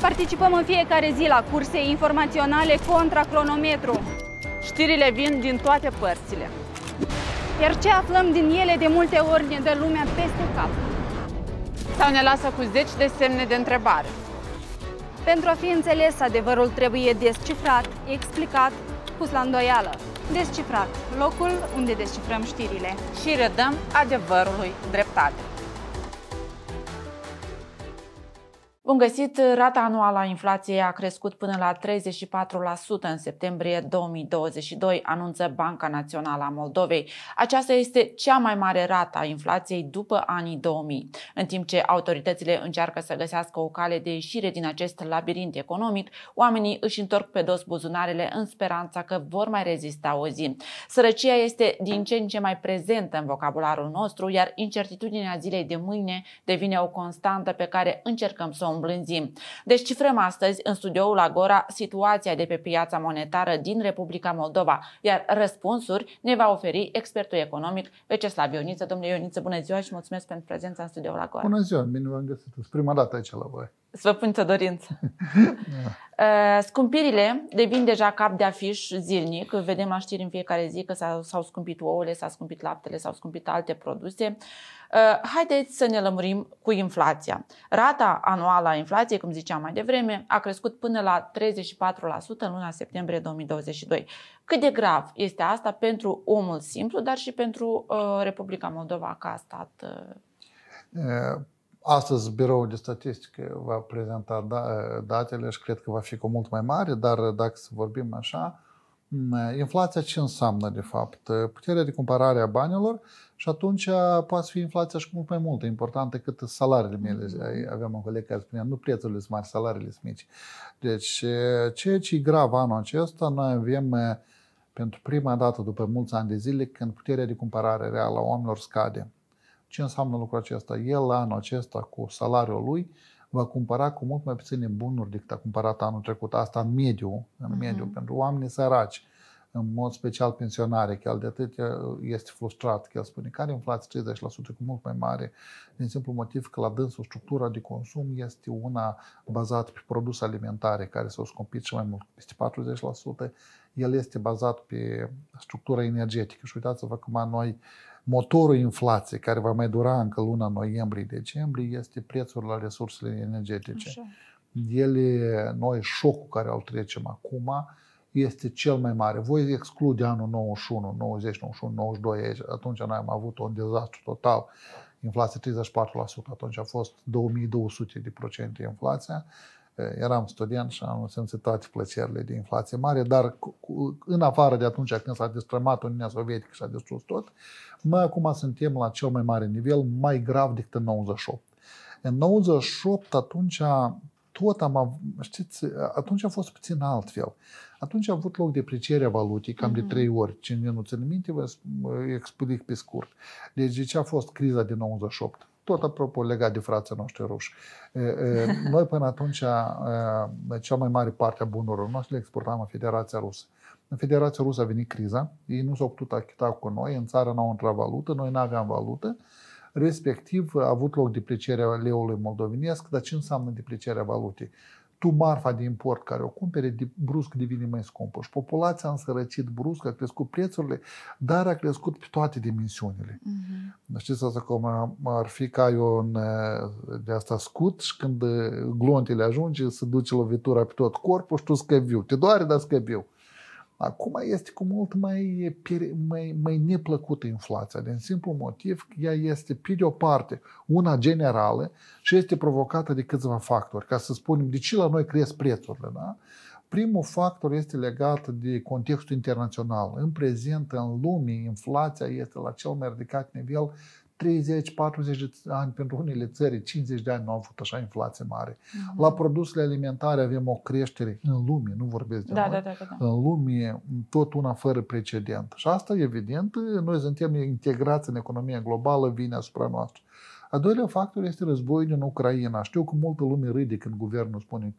Participăm în fiecare zi la curse informaționale contra cronometru. Știrile vin din toate părțile. Iar ce aflăm din ele de multe ori ne dă lumea peste cap. Sau ne lasă cu zeci de semne de întrebare. Pentru a fi înțeles, adevărul trebuie descifrat, explicat, pus la îndoială. Descifrat, locul unde descifrăm știrile. Și redăm adevărului dreptate. Bun găsit, rata anuală a inflației a crescut până la 34% în septembrie 2022, anunță Banca Națională a Moldovei. Aceasta este cea mai mare rată a inflației după anii 2000. În timp ce autoritățile încearcă să găsească o cale de ieșire din acest labirint economic, oamenii își întorc pe dos buzunarele în speranța că vor mai rezista o zi. Sărăcia este din ce în ce mai prezentă în vocabularul nostru, iar incertitudinea zilei de mâine devine o constantă pe care încercăm să o îmblânzim. Deci cifrăm astăzi în studioul Agora situația de pe piața monetară din Republica Moldova, iar răspunsuri ne va oferi expertul economic Veceslav Ioniță. Domnule Ioniță, bună ziua și mulțumesc pentru prezența în studioul Agora. Bună ziua, bine v-am găsit. prima dată aici la voi. Să vă punți dorință. Da. Uh, scumpirile devin deja cap de afiș zilnic. Vedem la știri în fiecare zi că s-au scumpit ouăle, s-a scumpit laptele, s-au scumpit alte produse. Uh, haideți să ne lămurim cu inflația. Rata anuală a inflației, cum ziceam mai devreme, a crescut până la 34% în luna septembrie 2022. Cât de grav este asta pentru omul simplu, dar și pentru uh, Republica Moldova ca stat? Uh? Astăzi biroul de statistică va prezenta da, datele și cred că va fi cu mult mai mare, dar dacă să vorbim așa, Mm, inflația ce înseamnă, de fapt? Uh, puterea de cumpărare a banilor și atunci uh, poate fi inflația și mult mai multă, importantă decât salariile mele. Mm-hmm. Aveam un coleg care spunea, nu prețurile sunt mari, salariile sunt mici. Deci, uh, ceea ce e grav anul acesta, noi avem pentru prima dată după mulți ani de zile când puterea de cumpărare reală a oamenilor scade. Ce înseamnă lucrul acesta? El anul acesta cu salariul lui va cumpăra cu mult mai puține bunuri decât a cumpărat anul trecut. Asta în mediu, în uh-huh. mediu pentru oamenii săraci, în mod special pensionare, că el de atât este frustrat, că el spune că are inflație 30% cu mult mai mare, din simplu motiv că la dânsul structura de consum este una bazată pe produse alimentare, care s-au scumpit și mai mult, peste 40%, el este bazat pe structura energetică. Și uitați-vă cum noi uh, motorul inflației, care va mai dura încă luna noiembrie-decembrie, este prețul la resursele energetice. Așa. Ele, noi, șocul care îl trecem acum, este cel mai mare. Voi exclude anul 91, 90, 91, 92, aici, atunci noi am avut un dezastru total, inflație 34%, atunci a fost 2200 de procente inflația eram student și am simțit toate plăcerile de inflație mare, dar cu, cu, în afară de atunci când s-a destrămat Uniunea Sovietică și a distrus tot, noi acum suntem la cel mai mare nivel, mai grav decât în 98. În 98 atunci tot am avut, știți, atunci a fost puțin altfel. Atunci a avut loc deprecierea valutii, cam mm-hmm. de mhm. trei ori. Cine nu ține minte, vă explic pe scurt. Deci, de ce a fost criza din 98? tot apropo legat de frații noștri ruși. Noi până atunci cea mai mare parte a bunurilor noastre le exportam în Federația Rusă. În Federația Rusă a venit criza, ei nu s-au putut achita cu noi, în țară n-au intrat valută, noi nu aveam valută, respectiv a avut loc deprecierea leului moldovenesc, dar ce înseamnă deprecierea valutei? tu marfa de import care o cumpere de, brusc devine mai scumpă și populația a însărăcit brusc, a crescut prețurile, dar a crescut pe toate dimensiunile. Mm-hmm. Știți asta cum ar fi ca eu în, de asta scut și când glontele ajunge, se duce lovitura pe tot corpul și tu scăviu. Te doare, dar scăviu. mm Acum este cu mult mai, mai, mai neplăcută inflația, din simplu motiv că ea este, pe de o parte, una generală și este provocată de câțiva factori. Ca să spunem, de ce la noi cresc prețurile, da? Primul factor este legat de contextul internațional. În prezent, în lume, inflația este la cel mai ridicat nivel 30, 40 de ani, pentru unele țări 50 de ani nu au avut așa inflație mare. Mm-hmm. La produsele alimentare avem o creștere în lume, nu vorbesc de da, noi, da, da, da, da. în lume tot una fără precedent. Și asta, evident, noi suntem integrați în economia globală, vine asupra noastră. A doilea factor este războiul din Ucraina. Știu că multă lume râde când guvernul spune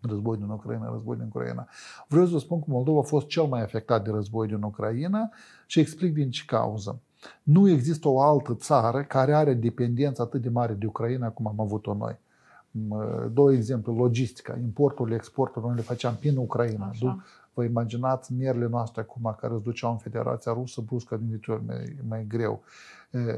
război din Ucraina, război din Ucraina. Vreau să vă spun că Moldova a fost cel mai afectat de război din Ucraina și explic din ce cauză. Nu există o altă țară care are dependență atât de mare de Ucraina cum am avut-o noi. Mm, două exemple, logistica, importurile, exporturile, noi le făceam prin Ucraina. Așa. Vă imaginați mierile noastre acum care îți duceau în Federația Rusă, bruscă din viitor mai, mai greu.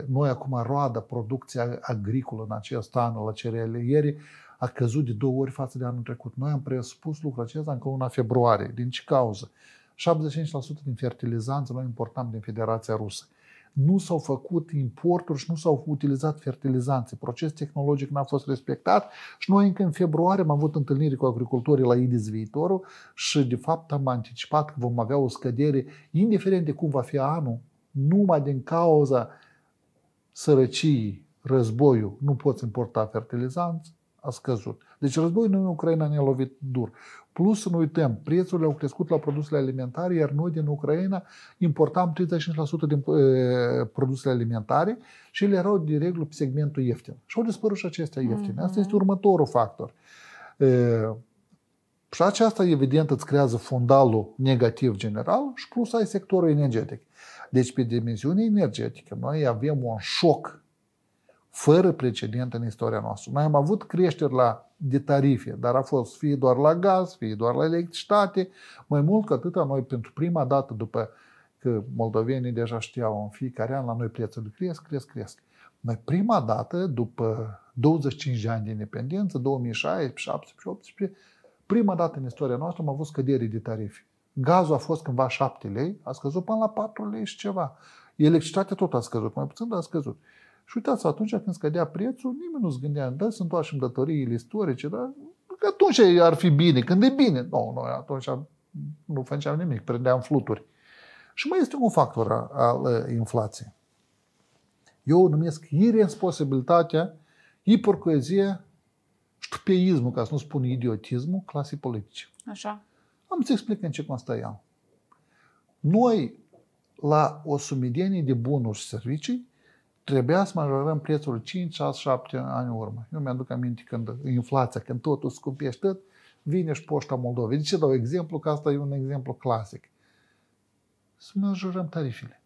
Noi acum roada, producția agricolă în acest an la cereale. Ieri a căzut de două ori față de anul trecut. Noi am presupus lucrul acesta încă luna februarie. Din ce cauză? 75% din fertilizanți noi importam din Federația Rusă nu s-au făcut importuri și nu s-au utilizat fertilizanțe. Proces tehnologic n-a fost respectat și noi încă în februarie am avut întâlniri cu agricultorii la IDIS viitorul și de fapt am anticipat că vom avea o scădere, indiferent de cum va fi anul, numai din cauza sărăciei, războiul, nu poți importa fertilizanți, a scăzut. Deci războiul în Ucraina ne-a lovit dur. Plus, să nu uităm, prețurile au crescut la produsele alimentare, iar noi din Ucraina importam 35% din e, eh, produsele alimentare și ele erau de regulă pe segmentul ieftin. Și au dispărut și acestea ieftine. Mm-hmm. Asta este mhm. următorul factor. E, eh, și aceasta, evident, îți creează fundalul negativ general și plus ai sectorul energetic. Deci, pe dimensiune energetică, noi avem un șoc fără precedent în istoria noastră. Noi am avut creșteri la de tarife, dar a fost fie doar la gaz, fie doar la electricitate. Mai mult că atâta, noi pentru prima dată, după că moldovenii deja știau în fiecare an, la noi prețurile cresc, cresc, cresc. Noi prima dată, după 25 de ani de independență, 2016, 2017, prima dată în istoria noastră am avut scădere de tarife. Gazul a fost cândva 7 lei, a scăzut până la 4 lei și ceva. Electricitatea tot a scăzut, mai puțin, dar a scăzut. Și uitați, atunci când scădea prețul, nimeni nu-ți gândea, da, să și datoriile istorice, dar atunci ar fi bine, când e bine. Nu, no, noi atunci nu făceam nimic, prindeam fluturi. Și mai este un factor al inflației. Eu o numesc irresponsabilitatea, ipocrizia, ștupeismul, ca să nu spun idiotismul, clasei politice. Așa. Am să explic în ce constă ea. Noi, la o sumedenie de bunuri și servicii, Trebuia să majorăm prețul 5, 6, 7 ani urmă. Eu mi-aduc aminte când inflația, când totul scumpește, tot, vine și poșta Moldovei. De deci, ce dau exemplu? Că asta e un exemplu clasic. Să majorăm tarifele.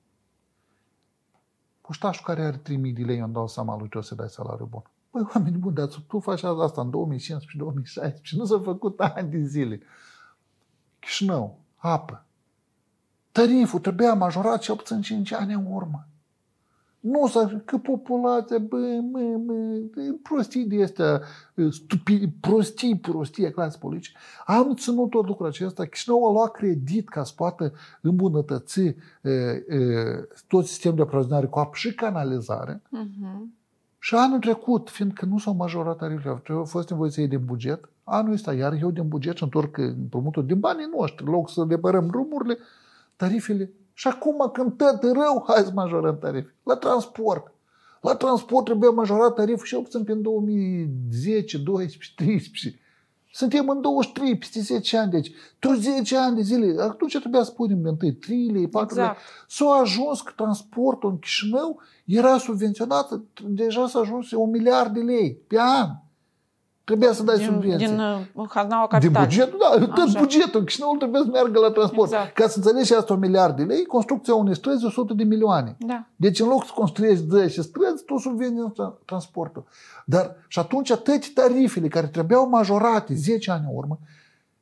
Puștașul care are 3.000 de lei, îmi dau seama lui ce o să dai salariu bun. Păi, oameni buni, dar tu faci asta în 2015, 2016, nu s-a făcut ani de zile. Chișinău, apă. Tariful trebuia majorat cel puțin 5 ani în urmă. Nu să că populația, bă, bă, bă, prostii de astea, stupi, prostii, prostii a clasei politice. Am ținut tot lucrul acesta. Chișinău a luat credit ca să poată îmbunătăți e, e, tot sistemul de aprovizionare cu apă și canalizare. Uh-huh. Și anul trecut, fiindcă nu s-au majorat tarifele, au fost nevoie să iei din buget, anul ăsta iar eu din buget și întorc împrumutul din banii noștri, loc să depărăm drumurile, tarifele și acum când tot rău, hai să majorăm tarif. La transport. La transport trebuie majorat tariful și obțin prin 2010, 12, 13. Suntem în 23, peste 10 ani, deci tu 10 ani de zile, atunci trebuia să punem întâi 3 lei, 4 exact. lei. S-a ajuns că transportul în Chișinău era subvenționat, deja s-a ajuns un miliard de lei pe an. Trebuia să dai din, subvenții. Din uh, Haznaua Capital. Din da, bugetul, da. Așa. Tot bugetul. Chișinăul trebuie să meargă la transport. Exact. Ca să înțelegi și asta o miliard de lei, construcția unei străzi 100 de milioane. Da. Deci în loc să construiești zăi și străzi, tu subvenții transportul. Dar și atunci toate tarifele care trebuiau majorate 10 ani în urmă,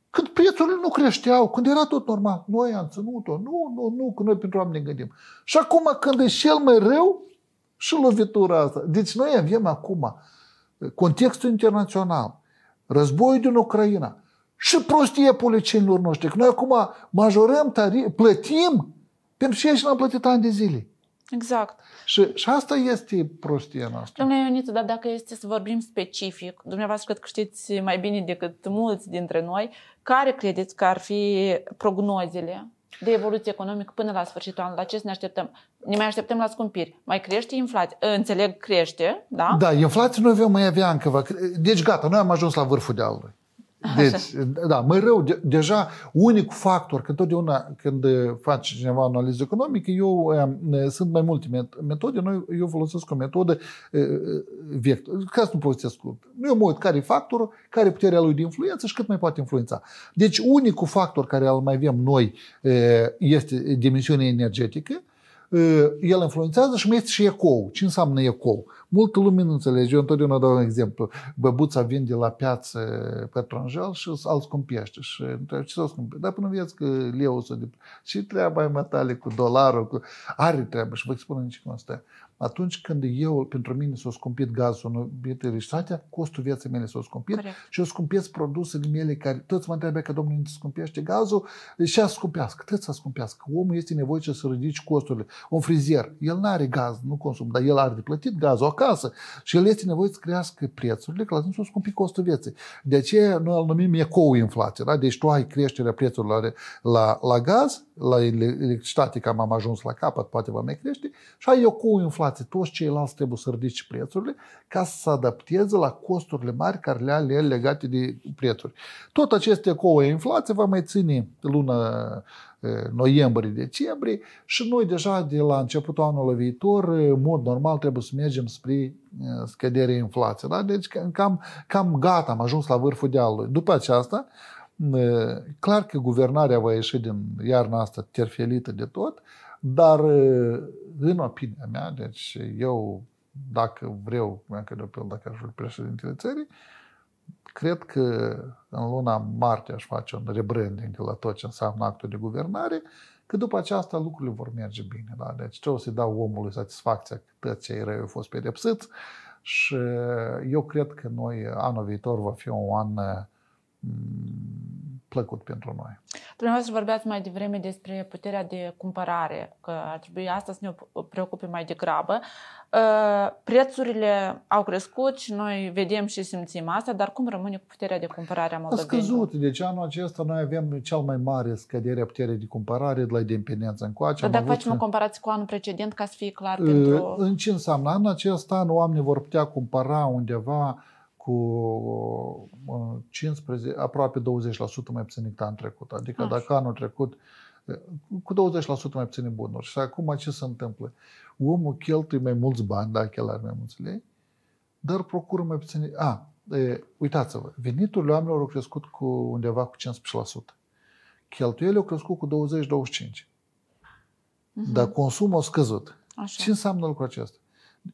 când prețurile nu creșteau, când era tot normal, noi am ținut-o, nu, nu, nu, că noi pentru oameni ne gândim. Și acum când e cel mai rău, și lovitura asta. Deci noi avem acum contextul internațional, războiul din Ucraina și prostie policienilor noștri. Că noi acum majorăm, tari, plătim pentru ce și n am plătit ani de zile. Exact. Și, și asta este prostia noastră. Domnule Ionită, dar dacă este să vorbim specific, dumneavoastră cred că știți mai bine decât mulți dintre noi, care credeți că ar fi prognozele de evoluție economică până la sfârșitul anului. La ce să ne așteptăm? Ne mai așteptăm la scumpiri. Mai crește inflația. Ă, înțeleg, crește, da? Da, inflația noi vom mai avea încă. Deci gata, noi am ajuns la vârful dealului. Deci, da, mai rău, de, deja unic factor, că totdeauna când faci cineva analiză economică, eu e, sunt mai multe metode, noi, eu folosesc o metodă e, vector, ca să nu povestesc scurt. Eu mă uit care e factorul, care e puterea lui de influență și cât mai poate influența. Deci, unicul factor care îl mai avem noi e, este dimensiunea energetică, el influențează și mai este și ecou. Ce înseamnă ecou? Multă lume nu înțelege. Eu întotdeauna dau un exemplu. Băbuța vinde la piață tronjel și îl scumpește. Și întreabă, ce s-o scumpește? Dar până vezi că leu să... De... Și treaba e matale cu dolarul, cu... Are treabă și vă spun nici cum asta atunci când eu, pentru mine s-a scumpit gazul în electricitatea, costul vieții mele s-a scumpit Corect. și eu scumpesc produsele mele care toți mă întreabă că domnul îți scumpește gazul și a scumpească, tot să scumpească. Omul este nevoie să ridici costurile. Un frizier, el nu are gaz, nu consumă, dar el are de plătit gazul acasă și el este nevoie să crească prețurile, că s-a scumpit costul vieții. De aceea noi îl numim ecou inflație, da? deci tu ai creșterea prețurilor la, la, la gaz, la electricitate, cam am ajuns la capăt, poate va mai crește, și ai ecou inflație față. Toți ceilalți trebuie să ridice prețurile ca să se adapteze la costurile mari care le are legate de prețuri. Tot acest ecou inflație va mai ține luna noiembrie-decembrie și noi deja de la începutul anului viitor, în mod normal, trebuie să mergem spre scăderea inflației. Da? Deci cam, cam gata, am ajuns la vârful dealului. După aceasta, clar că guvernarea va ieși din iarna asta terfelită de tot, dar, în opinia mea, deci eu, dacă vreau, mi-am cădut pe dacă aș fi președintele țării, cred că în luna martie aș face un rebranding de la tot ce înseamnă actul de guvernare, că după aceasta lucrurile vor merge bine. Da? Deci trebuie să-i dau omului satisfacția că tot ce ai rău a fost pedepsit și eu cred că noi anul viitor va fi un an Mm, plăcut pentru noi. Dumneavoastră vorbeați mai devreme despre puterea de cumpărare, că ar trebui asta să ne preocupe mai degrabă. Uh, prețurile au crescut și noi vedem și simțim asta, dar cum rămâne cu puterea de cumpărare a moldovenilor? A scăzut. Deci anul acesta noi avem cel mai mare scădere a puterii de cumpărare de la independență încoace. Dar dacă facem o comparație cu anul precedent, ca să fie clar uh, pentru... În ce înseamnă? Anul acesta oamenii vor putea cumpăra undeva cu 15, uh, aproape 20% mai puțin decât anul trecut. Adică Așa. dacă anul trecut uh, cu 20% mai puține bunuri. Și acum ce se întâmplă? Omul cheltuie mai mulți bani, dacă el are mai mulți lei, dar procură mai puține... A, e, uitați-vă, veniturile oamenilor au crescut cu undeva cu 15%. Cheltuielile au crescut cu 20-25%. Uh-huh. Dar mhm. consumul a scăzut. Așa. Ce înseamnă lucrul acesta?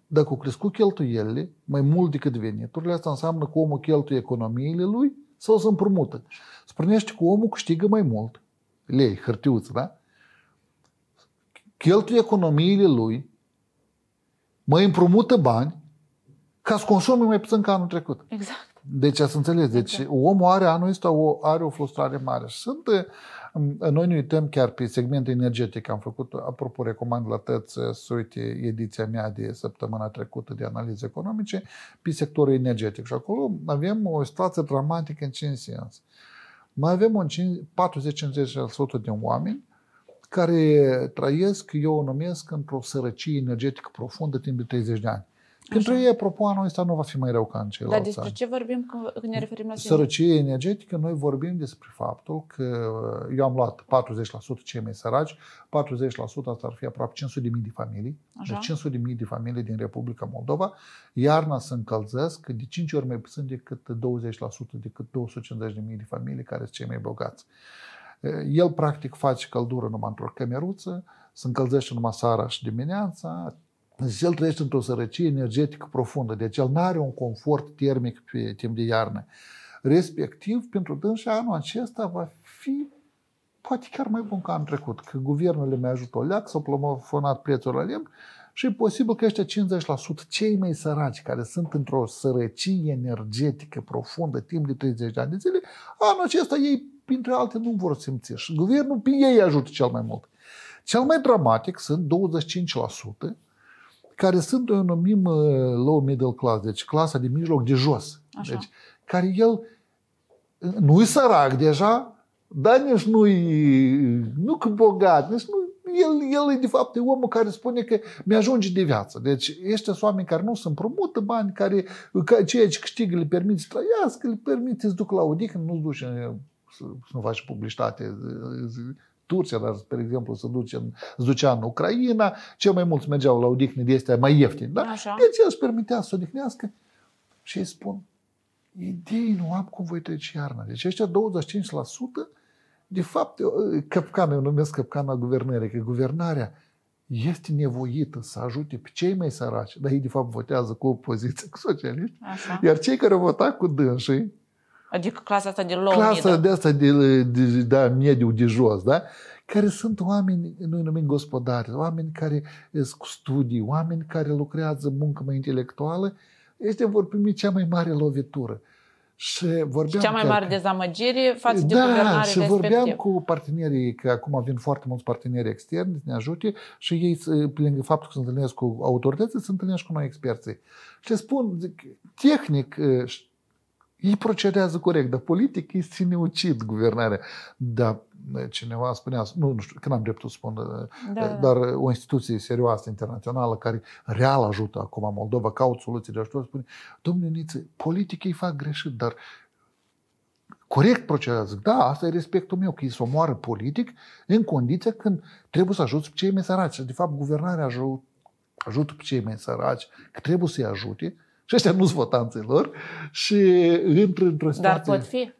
dacă au crescut cheltuielile mai mult decât veniturile, asta înseamnă că omul cheltuie economiile lui sau se împrumută. Spunește că omul câștigă mai mult, lei, hârtiuță, da? Cheltuie economiile lui, mai împrumută bani, ca să consume mai puțin ca anul trecut. Exact. Deci, ați înțeles. deci exact. omul are anul ăsta, o, are o frustrare mare. sunt noi ne uităm chiar pe segmentul energetic. Am făcut, apropo, recomand la tăți eh, să uite ediția mea de săptămâna trecută de analize economice pe sectorul energetic. Și acolo avem o situație dramatică în ce sens? Mai avem 40-50% din oameni care trăiesc, eu o numesc, într-o sărăcie energetică profundă timp de 30 de ani. Pentru ei, apropo, anul ăsta nu va fi mai rău ca în ceilalți Dar despre ani. ce vorbim când ne referim la sărăcie energetică? Noi vorbim despre faptul că uh, eu am luat 40% cei mai săraci, 40% asta ar fi aproape 500.000 de familii, deci Așa. deci 500.000 de familii din Republica Moldova. Iarna se încălzesc de 5 ori mai puțin decât 20%, decât 250.000 de familii care sunt cei mai bogați. Uh, el practic face căldură numai într-o cămeruță, se încălzește numai seara și dimineața, deci el trăiește într-o sărăcie energetică profundă, deci el nu are un confort termic pe timp de iarnă. Respectiv, pentru dânsa, anul acesta va fi poate chiar mai bun ca anul trecut, că guvernul le a ajută o leac, s-au plămofonat prețul la lemn și e posibil că ăștia 50% cei mai săraci care sunt într-o sărăcie energetică profundă timp de 30 de ani de zile, anul acesta ei, printre alte, nu vor simți și guvernul pe ei ajută cel mai mult. Cel mai dramatic sunt 25% care sunt, o numim uh, low middle class, deci clasa de mijloc de jos. Așa. Deci, care el uh, nu-i sărac deja, dar nici nu-i, nu că bogat, nici nu, el, el e de fapt e omul care spune că mi-ajunge de viață. Deci ăștia sunt oameni care nu sunt împrumută bani, care, care ceea ce câștigă le permite să trăiască, le permite să duc la odihnă, nu-ți duci să nu faci publicitate, Turcia, dar, spre exemplu, se, duce în, se ducea în Ucraina, cei mai mulți mergeau la odihne de astea mai ieftine. Da? Așa. Deci el își permitea să odihnească și îi spun, idei nu am cum voi trece iarna. Deci ăștia 25% de fapt, căpcana, eu numesc căpcana guvernării, că guvernarea este nevoită să ajute pe cei mai săraci, dar ei de fapt votează cu opoziție, cu socialiști, Așa. iar cei care au votat cu dânsii, Adică clasa asta de low Clasa middle. Da. de asta de, de, da, mediu de jos, da? Care sunt oameni, noi numim gospodari, oameni care cu studii, oameni care lucrează muncă mai intelectuală, este vor primi cea mai mare lovitură. Și și cea mai mare dezamăgire față de da, guvernare și vorbeam respectiv. cu partenerii, că acum vin foarte mulți parteneri externi să ne ajute și ei, pe lângă faptul că se întâlnesc cu autorități, se întâlnesc cu noi experții. Și spun, zic, tehnic ă, ei procedează corect, dar politic e ține ucid guvernarea. Dar eh, cineva spunea, nu, nu știu, că am dreptul să spun, eh, da, eh, da. dar o instituție serioasă internațională care real ajută acum Moldova, caut soluții de ajutor, spune, domnule Niță, politic ei fac greșit, dar corect procedează. Da, asta e respectul meu, că ei se omoară politic în condiția când trebuie să ajuți pe cei mai săraci. De fapt, guvernarea ajută, ajută pe cei mai săraci, că trebuie să-i ajute, și ăștia nu sunt votanții lor și intră într-o situație... Dar pot fi?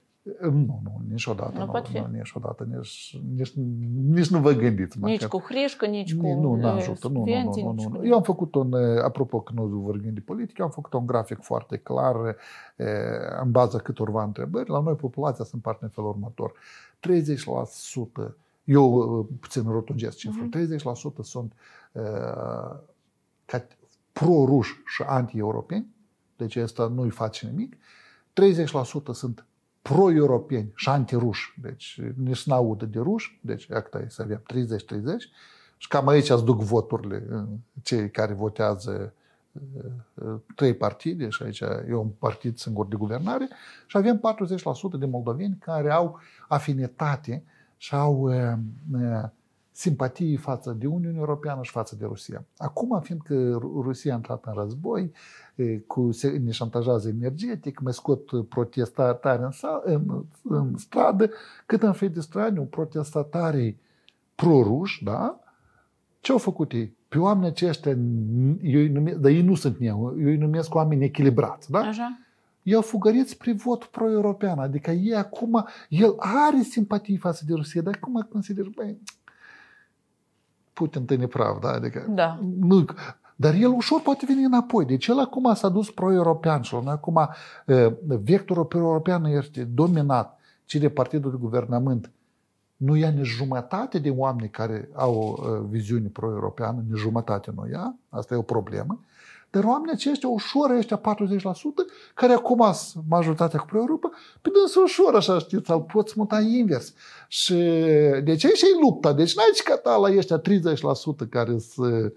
Nu, nu, niciodată. Nu, nu pot fi. niciodată, nici, nici, nici nu vă gândiți. Măcar. Nici cu hrișcă, nici cu Nu, nu eh, ajută. Nu, nu, nu, nu, nu. Eu am făcut un, eh, apropo că nu vorbim de politică, am făcut un grafic foarte clar eh, în baza câtorva întrebări. La noi populația sunt parte în felul următor. 30% eu puțin rotungesc cifrul, mhm. uh-huh. 30% sunt uh, pro-ruși și anti-europeni, deci ăsta nu-i face nimic. 30% sunt pro-europeni și anti anti-ruși, deci nici nu audă de ruși, deci acta e să avem 30-30 și cam aici îți duc voturile cei care votează ă, ă, trei partide și aici e un partid singur de guvernare și avem 40% de moldoveni care au afinitate și au uh, simpatii față de Uniunea Europeană și față de Rusia. Acum, fiindcă Rusia a intrat în război, cu, se, ne șantajează energetic, mai scot protestatari în, în, în stradă, cât în straniu, protestatarii proruși, da? Ce au făcut ei? Pe oameni aceștia, eu numesc, dar ei nu sunt eu, eu îi numesc oameni echilibrați, da? Așa i-au fugărit spre vot pro-european. Adică ei acum, el are simpatii față de Rusia, dar acum consider, băi, Putin te praf, da? Adică da. Nu, dar el ușor poate veni înapoi. Deci el acum s-a dus pro-european și acum vectorul pro-european este dominat și de partidul de guvernament. Nu ia nici jumătate de oameni care au viziuni pro-europeană, nici jumătate nu ia. Asta e o problemă. Dar oamenii aceștia ușor, ăștia 40%, care acum sunt majoritatea cu Europa, pe dâns ușor, așa știți, îl poți muta invers. Și de ce și lupta? Deci n-ai ce cata la ăștia 30% care sunt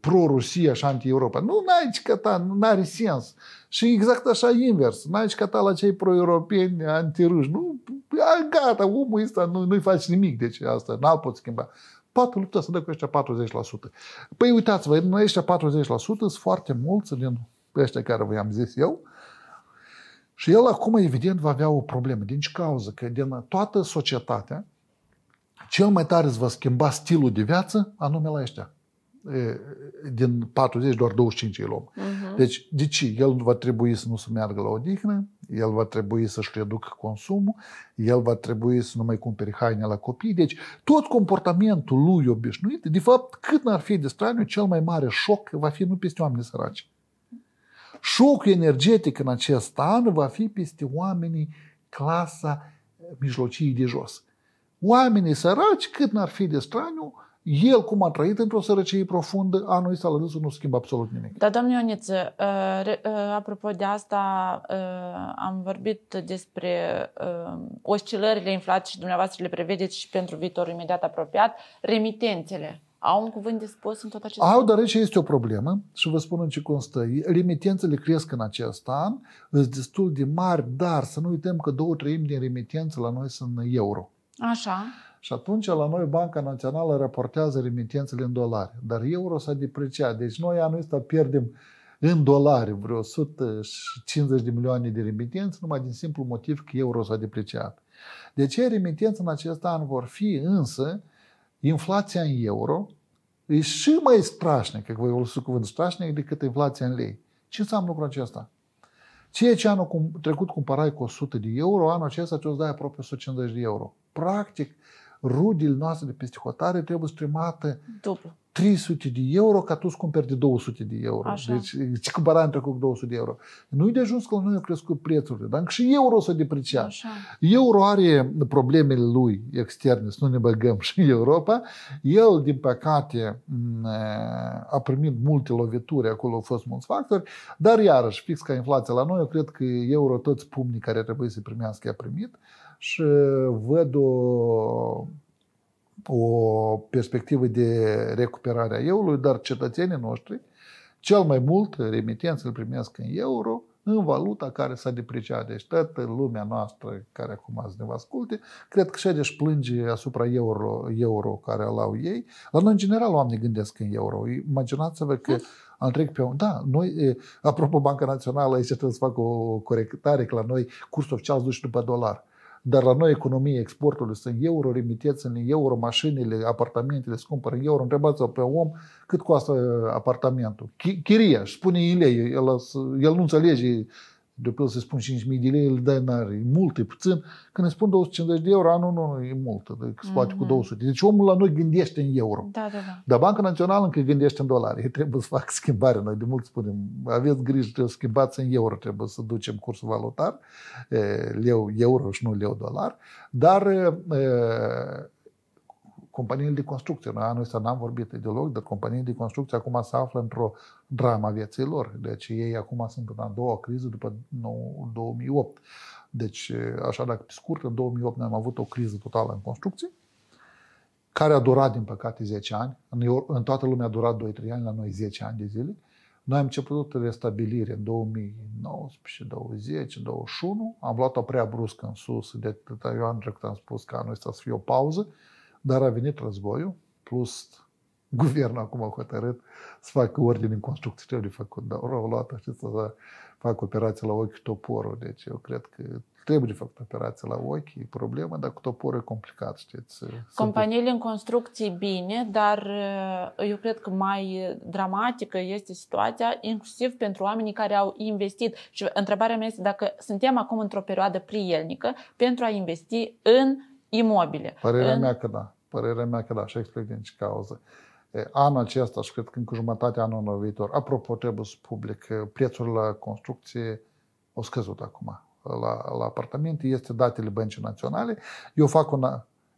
pro-Rusia și anti-Europa. Nu, n-ai ce cata, nu are sens. Și exact așa invers. N-ai ce cata la cei pro-europeni anti-ruși. Nu, gata, omul ăsta nu, nu-i face nimic. Deci asta n-al poți schimba toată lupta să dă cu ăștia 40%. Păi uitați-vă, noi ăștia 40% sunt foarte mulți din ăștia care v-am zis eu, și el acum, evident, va avea o problemă. Din ce cauză? Că din toată societatea, cel mai tare îți va schimba stilul de viață, anume la ăștia, din 40 doar 25 îi luăm. Uh-huh. Deci, de ce? El va trebui să nu se meargă la odihnă, el va trebui să-și reducă consumul, el va trebui să nu mai cumpere haine la copii. Deci, tot comportamentul lui obișnuit, de fapt, cât n-ar fi de straniu, cel mai mare șoc va fi nu peste oameni săraci. Șocul energetic în acest an va fi peste oamenii clasa mijlocii de jos. Oamenii săraci, cât n-ar fi de straniu, el cum a trăit într-o sărăcie profundă, anul ăsta la dânsul nu schimbă absolut nimic. Da, domnul Ioniță, uh, uh, apropo de asta, uh, am vorbit despre oscilările inflației și dumneavoastră le prevedeți și pentru viitorul imediat apropiat, remitențele. Au un cuvânt de spus în tot acest Au, dar aici este o problemă și vă spun în ce constă. Remitențele cresc în acest an, sunt destul de mari, dar să nu uităm că două treimi din remitențe la noi sunt euro. Așa. Și atunci la noi Banca Națională raportează remitențele în dolari, dar euro s-a depreciat. Deci noi anul ăsta pierdem în dolari vreo 150 de milioane de remitențe numai din simplu motiv că euro s-a depreciat. De ce remitenți în acest an vor fi însă inflația în euro e și mai strașnică, că voi folosi cuvântul strașnic, decât inflația în lei. Ce înseamnă lucrul acesta? Ceea ce anul trecut cumpărai cu 100 de euro, anul acesta ți-o dai aproape 150 de euro. Practic, rudele noastre de peste hotare trebuie strimate 300 de euro ca tu să cumperi de 200 de euro. Așa. Deci, ce cumpăra între cu 200 de euro. Nu-i de ajuns că nu au crescut prețurile, dar și euro s-a depreciat. Euro are problemele lui externe, să nu ne băgăm și în Europa. El, din păcate, a primit multe lovituri, acolo au fost mulți factori, dar iarăși, fix ca inflația la noi, eu cred că euro toți pumnii care trebuie să primească a primit și văd o, o perspectivă de recuperare a eului, dar cetățenii noștri cel mai mult remitenți îl primesc în euro, în valuta care s-a depreciat. Deci toată lumea noastră care acum azi ne asculte, cred că și își plânge asupra euro, euro care îl au ei. La noi, în general, oamenii gândesc în euro. Imaginați-vă că am trec pe un... Da, noi, apropo, Banca Națională, aici trebuie să fac o corectare, că la noi cursul oficial se duce după dolar dar la noi economie exportului sunt euro, remiteți în euro, mașinile, apartamentele se cumpără în euro, întrebați o pe om cât costă apartamentul. Chiria, spune Ilei, el, el nu înțelege de pe să spun 5.000 de lei, îl dai în are. E mult, e puțin. Când îi spun 250 de euro, anul nu, nu e mult, De se poate mm-hmm. cu 200. Mhm. Deci omul la noi gândește în euro. Da, da, da. Dar Banca Națională încă gândește în dolari. Ei trebuie să fac schimbare. Noi de mult spunem, aveți grijă, trebuie să schimbați în euro, trebuie să ducem cursul valutar, leu euro și nu leu dolar. Dar companiile de construcție. Noi anul ăsta n-am vorbit deloc, dar companiile de construcție acum se află într-o drama vieții lor. Deci ei acum sunt în a doua criză după 2008. Deci, așa, dacă pe scurt, în 2008 ne am avut o criză totală în construcții, care a durat, din păcate, 10 ani. În, toată lumea a durat 2-3 ani, la noi 10 ani de zile. Noi am început o restabilire în 2019, 20, 2021. Am luat-o prea brusc în sus, de atâta eu am spus că anul ăsta să fie o pauză. Dar a venit războiul, plus guvernul acum a hotărât să facă ordine în construcție ce au de făcut. Dar au luat și să facă operații la ochi toporul. Deci eu cred că trebuie de făcut operații la ochi, e problemă, dar cu toporul e complicat, știți. Companiile în construcții bine, dar uh, eu cred că mai dramatică este situația, inclusiv pentru oamenii care au investit. Și întrebarea mea este dacă suntem acum într-o perioadă prielnică pentru a investi în imobile. Părerea în... mea că da. Părerea mea că da. Și explic din ce cauză. Anul acesta și cred că încă jumătatea anului viitor, apropo, trebuie să public, prețul la construcție au scăzut acum la, la apartamente, este datele Băncii Naționale. Eu fac un,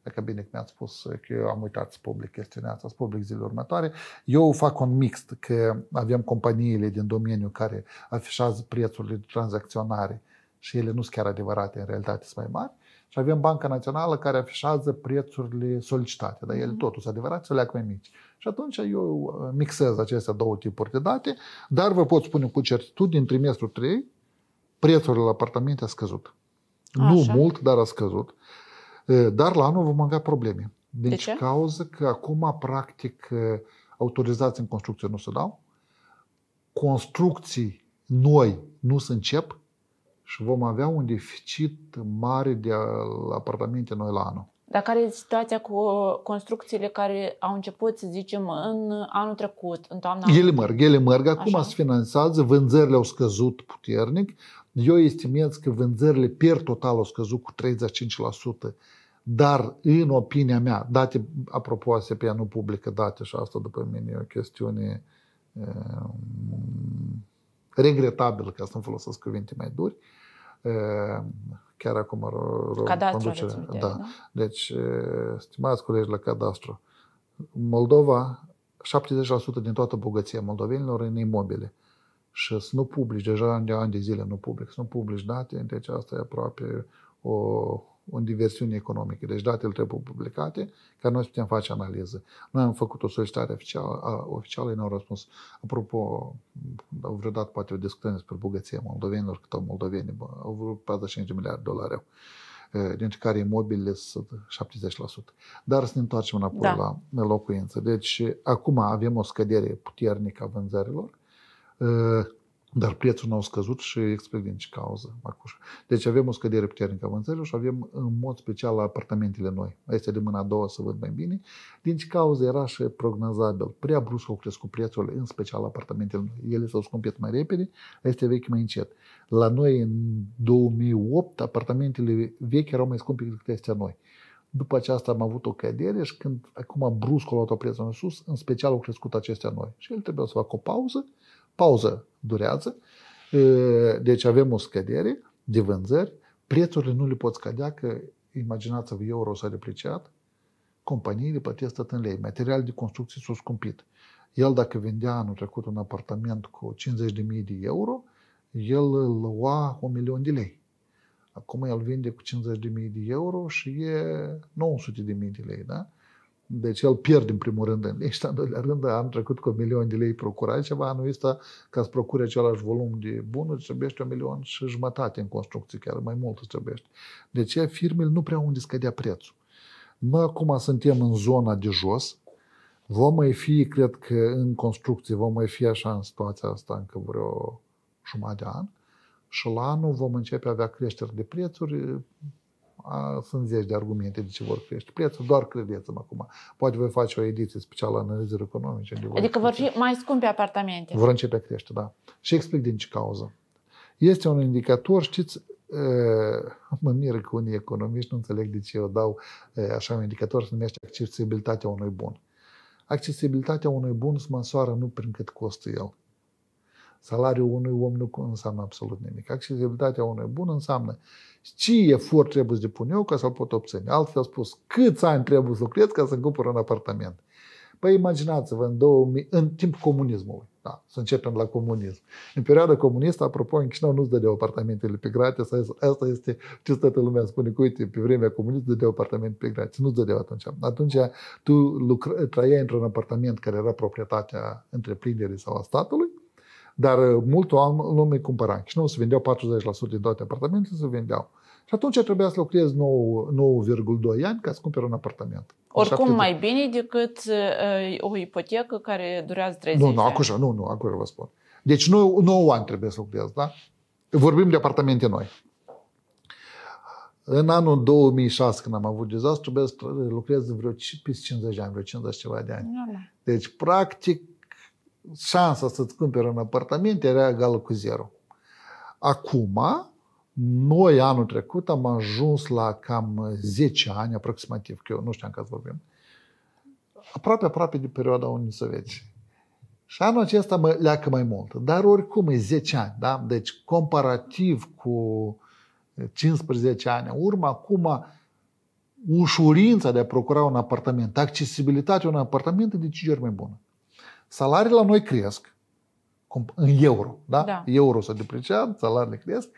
că bine că mi-ați spus că eu am uitat să public chestiunea asta, să public zilele următoare. Eu fac un mixt, că avem companiile din domeniu care afișează prețurile tranzacționare și ele nu sunt chiar adevărate, în realitate sunt mai mari. Și avem Banca Națională care afișează prețurile solicitate, dar ele mhm. totul sunt adevărat, să leac mai mici. Și atunci eu uh, mixez aceste două tipuri de date, dar vă pot spune cu certitudine, în trimestrul 3, prețurile la apartamente a scăzut. Așa. Nu mult, dar a scăzut. Uh, dar la anul vom avea probleme. Deci, de ce? cauză că acum, practic, uh, autorizații în construcție nu se dau, construcții noi nu se încep, și vom avea un deficit mare de apartamente noi la anul. Dar care e situația cu uh, construcțiile care au început, să zicem, în anul trecut, în toamna? Ele merg, ele merg. Acum se finanțează, vânzările au scăzut puternic. Eu estimez că vânzările per total au scăzut cu 35%, dar în opinia mea, date, apropo, ASP nu publică date și asta după mine e o chestiune regretabil, ca să nu folosesc cuvinte mai duri, chiar acum conducerea. Da. da. Deci, stimați colegi la cadastru, Moldova, 70% din toată bogăția moldovenilor în imobile. Și să nu publici, deja de ani de zile nu public, să nu publici date, deci asta e aproape o, o diversiune economică. Deci datele trebuie publicate, ca noi putem face analiză. Noi am făcut o solicitare oficială, oficială ei ne-au răspuns. Apropo, vreodată poate discutăm despre bogăția moldovenilor, cât au bă, au vrut 45 de miliarde de dolari dintre care imobilele sunt 70%. Dar să ne întoarcem înapoi da. la locuință. Deci, acum avem o scădere puternică a vânzărilor. Dar prețul n-au scăzut și explic din ce cauză. Deci avem o scădere puternică a vânzărilor și avem în mod special la apartamentele noi. Este de mâna a doua să văd mai bine. Din deci ce cauză era și prognozabil. Prea brusc au crescut prețurile, în special la apartamentele noi. Ele s-au scumpit mai repede, este vechi mai încet. La noi în 2008 apartamentele vechi erau mai scumpe decât astea noi. După aceasta am avut o cădere și când acum brusc au luat-o prețul în sus, în special au crescut acestea noi. Și el trebuie să facă o pauză, pauză durează, ă, deci avem o scădere de vânzări, prețurile nu le pot scădea, că imaginați-vă, euro s-a depreciat, companiile plătesc tot în lei, material de construcție s-a scumpit. El dacă vindea anul trecut un apartament cu 50.000 de euro, el lua un milion de lei. Acum el vinde cu 50.000 de euro și e 900.000 de lei, da? Deci el pierde în primul rând în lei în doilea rând am trecut cu un milion de lei procurai ceva anul ăsta ca să procure același volum de bunuri trebuiește un milion și jumătate în construcție, chiar mai mult îți trebuiește. De deci, ce firmele nu prea unde scădea prețul. Noi acum suntem în zona de jos, vom mai fi, cred că în construcție, vom mai fi așa în situația asta încă vreo jumătate de an și la anul vom începe a avea creșteri de prețuri sunt zeci de argumente de ce vor crește prețul, doar credeți-mă acum. Poate voi face o ediție specială analizări economice. Unde vor adică vor fi mai scumpe apartamente. Vor începe crește, da. Și explic din ce cauză. Este un indicator, știți, mă miră că unii economiști nu înțeleg de ce eu dau așa un indicator, se numește accesibilitatea unui bun. Accesibilitatea unui bun se măsoară nu prin cât costă el, Salariul unui om nu înseamnă absolut nimic. Accesibilitatea unui bun înseamnă ce efort trebuie să depun eu ca să-l pot obține. Altfel spus, câți ani trebuie să lucrez ca să-mi cumpăr un apartament. Păi imaginați-vă, în, 2000, în timp comunismului, da, să începem la comunism. În perioada comunistă, apropo, în Chișinău nu-ți dădeau apartamentele pe gratis, asta este ce toată lumea spune, că uite, pe vremea comunistă dădeau apartamente pe gratis, nu-ți dădeau atunci. Atunci tu lucra, trăiai într-un apartament care era proprietatea întreprinderii sau a statului dar uh, mult lume cumpăra. nu se vindeau 40% din toate apartamentele, se vindeau. Și atunci trebuia să lucrezi 9,2 ani ca să cumpere un apartament. Oricum mai de... bine decât uh, o ipotecă care durează 30 nu, nu, de ani. nu, nu, acum vă spun. Deci 9, 9 ani trebuie să lucrezi, da? Vorbim de apartamente noi. În anul 2006, când am avut dezastru, trebuie să lucrez vreo peste 50 de ani, vreo 50 ceva de ani. Deci, practic, șansa să-ți cumperi un apartament era egală cu zero. Acum, noi anul trecut am ajuns la cam 10 ani aproximativ, că eu nu știam că vorbim, aproape, aproape de perioada Uniunii Sovietice. Și anul acesta mă leacă mai mult. Dar oricum e 10 ani, da? Deci comparativ cu 15 ani în urmă, acum ușurința de a procura un apartament, accesibilitatea unui apartament e de 5 ori mai bună salariile la noi cresc, în euro, da? da. Euro s-a depreciat, salariile cresc.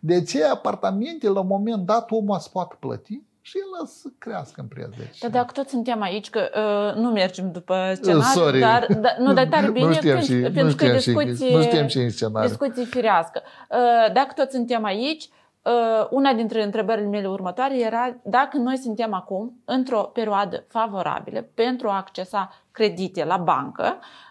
De ce apartamentele, la un moment dat, omul a poate plăti și el să crească în preț. Deci. Da, dacă tot suntem aici, că uh, nu mergem după scenariu, uh, Sorry. dar da, nu, dar tare bine, nu știam când, și, pentru nu că discuții, și, nu știam și în scenariu. discuții firească. Uh, dacă tot suntem aici, uh, Uh, una dintre întrebările mele următoare era dacă noi suntem acum într-o perioadă favorabilă pentru a accesa credite la bancă,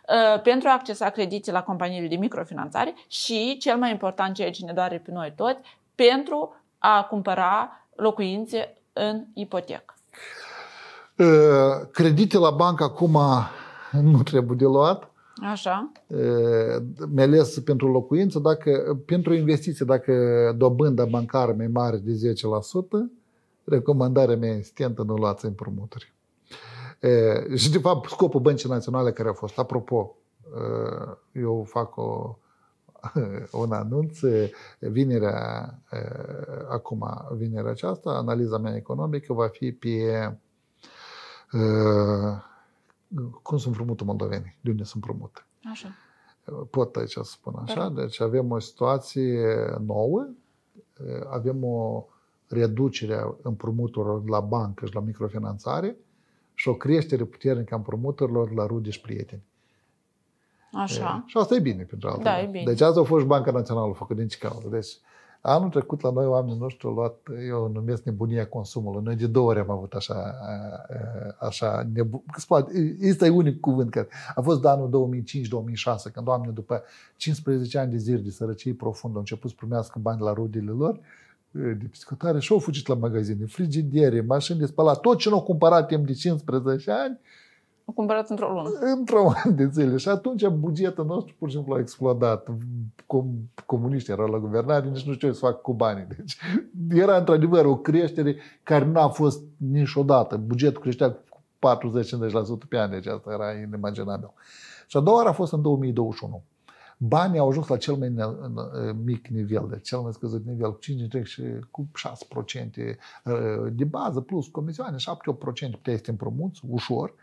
uh, pentru a accesa credite la companiile de microfinanțare și, cel mai important, ceea ce ne doare pe noi toți, pentru a cumpăra locuințe în ipotecă. Uh, credite la bancă acum nu trebuie de luat Așa. Mi ales pentru locuință, dacă, pentru investiție, dacă dobânda bancară mai mare de 10%, recomandarea mea instantă nu luați împrumuturi. E, și de fapt scopul Băncii Naționale care a fost, apropo, eu fac o, un anunț vinerea, acum, vinerea aceasta, analiza mea economică va fi pe cum sunt împrumută moldovenii, de unde sunt împrumută. Așa. Pot aici să spun așa, Dar... deci avem o situație nouă, avem o reducere în împrumuturilor la bancă și la microfinanțare și o creștere puternică în împrumuturilor la rude și prieteni. Așa. E, și asta e bine pentru altă. Da, e bine. Deci asta a fost Banca Națională făcut din Cicală. Deci, Anul trecut la noi oamenii noștri au luat, eu numesc nebunia consumului. Noi de două ori am avut așa, eh, așa nebunie. Este unic cuvânt care a fost de anul 2005-2006, când oamenii după 15 ani de zile de sărăcie profundă au început să primească bani la rudele lor, eh, de psihotare și au fugit la magazine, frigidiere, mașini de spălat, tot ce nu au cumpărat timp de 15 ani, o cumpărat într-o lună. Într-o an de zile. Și atunci bugetul nostru pur și simplu a explodat. Com- comuniștii erau la guvernare, nici nu știu ce să fac cu banii. Deci era într-adevăr o creștere care nu a fost niciodată. Bugetul creștea cu 40-50% pe an, deci asta era inimaginabil. Și a doua oară a fost în 2021. Banii au ajuns la cel mai mic nivel, de cel mai scăzut nivel, cu 5 și cu 6% uh, de bază, plus comisioane, 7-8% puteai să te împrumuți, ușor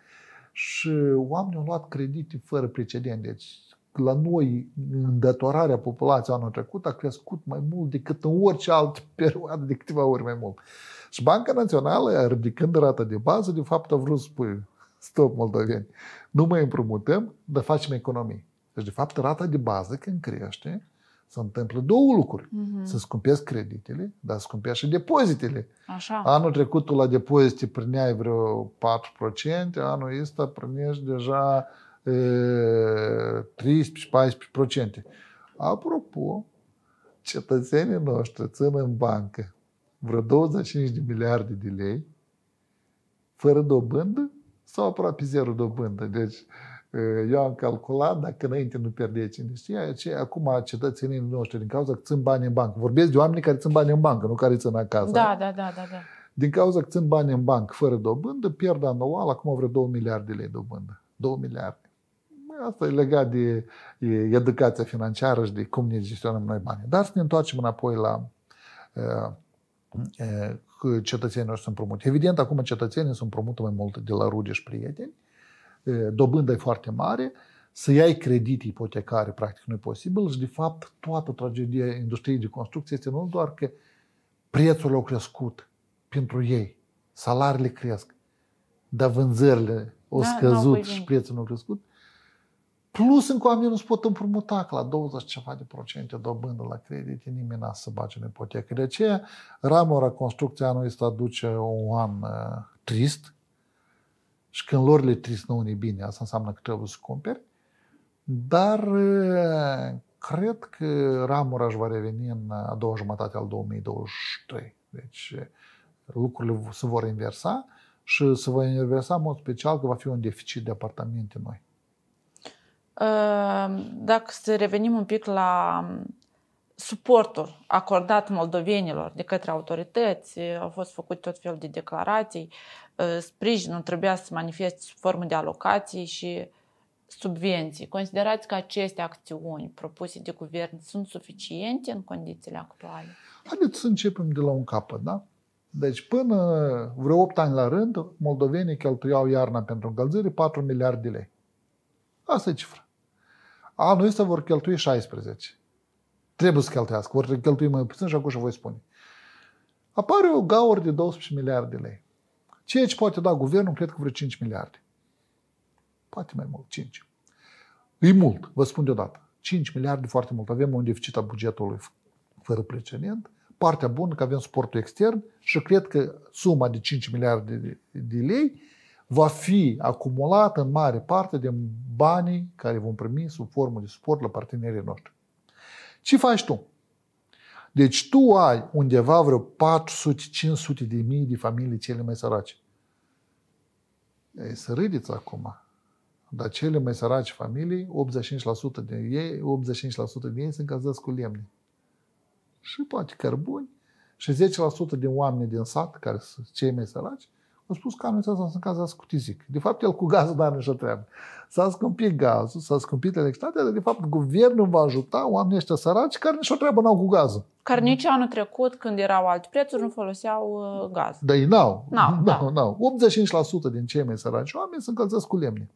și oamenii au luat credite fără precedent. Deci, la noi, îndatorarea populației anul trecut a crescut mai mult decât în orice altă perioadă, de câteva ori mai mult. Și Banca Națională, ridicând rata de bază, de fapt a vrut să spui, stop moldoveni, nu mai împrumutăm, dar facem economii. Deci, de fapt, rata de bază când crește, se întâmplă două lucruri. Mm-hmm. Să scumpesc creditele, dar să scumpesc și depozitele. Așa. Anul trecut la depozite prineai vreo 4%, anul ăsta prinești deja e, 13-14%. Apropo, cetățenii noștri țin în bancă vreo 25 de miliarde de lei fără dobândă sau aproape zero dobândă. Deci, Eh, eu am calculat, dacă înainte nu pierdeți investiția, ce acum cetățenii noștri, din cauza că țin bani în bancă, vorbesc de oameni care țin bani în bancă, nu care țin acasă. Da, da, da, da. da. Din cauza că țin bani în bancă fără dobândă, pierd anual acum vreo 2 miliarde lei dobândă. 2 miliarde. Asta e legat de educația financiară și de cum ne gestionăm noi banii. Dar să ne întoarcem înapoi la eh, eh, cetățenii noștri sunt promuți. Evident, acum cetățenii sunt promută mai mult de la rude și prieteni, dobândă e foarte mare, să iei credit ipotecare practic nu e posibil și de fapt toată tragedia industriei de construcție este nu doar că prețurile au crescut pentru ei, salariile cresc, dar vânzările au da, scăzut păi și prețurile au crescut, plus încă oamenii nu se pot împrumuta, că la 20 ceva de procente dobândă la credit, nimeni n-a să bage în ipotecă. De aceea, ramura construcției anul este aduce un an uh, trist, și când lor le nu e bine, asta înseamnă că trebuie să cumperi. Dar cred că ramura își va reveni în a doua jumătate al 2023. Deci lucrurile se vor inversa și se va inversa în mod special că va fi un deficit de apartamente noi. Ehm, dacă să revenim un pic la suportul acordat moldovenilor de către autorități, au fost făcute tot fel de declarații, ă, sprijinul trebuia să se manifeste sub formă de alocații și subvenții. Considerați că aceste acțiuni propuse de guvern sunt suficiente în condițiile actuale? Haideți să începem de la un capăt, da? Deci până vreo 8 ani la rând, moldovenii cheltuiau iarna pentru încălzire 4 miliarde de lei. Asta e cifra. Anul ăsta vor cheltui 16. Trebuie să cheltuiască. Ori cheltui mai puțin și acum voi spune. Apare o gaură de 12 miliarde de lei. Ceea ce poate da guvernul, cred că vreo 5 miliarde. Poate mai mult, 5. E mult, vă spun deodată. 5 miliarde foarte mult. Avem un deficit a bugetului fără precedent. Partea bună că avem suportul extern și cred că suma de 5 miliarde de, de lei va fi acumulată în mare parte din banii care vom primi sub formă de sport la partenerii noștri. Ce faci tu? Deci tu ai undeva vreo 400-500 de mii de familii cele mai sărace. Ei, să râdeți acum. Dar cele mai sărace familii, 85% din ei, 85% din ei sunt cazați cu lemne. Și poate cărbuni. Și 10% din oameni din sat, care sunt cei mai săraci, am spus că anul a sunt cazați cu tizic. De fapt, el cu gazul nu are nicio treabă. S-a scumpit gazul, s-a scumpit electricitatea, dar de fapt guvernul va ajuta oamenii ăștia săraci care nicio treabă n-au cu gazul. Care nici anul trecut, când erau alte prețuri, nu foloseau uh, gaz. Da, ei n-au. N-au, da. n-au, n-au. 85% din cei mai săraci oameni se încălzesc cu lemne.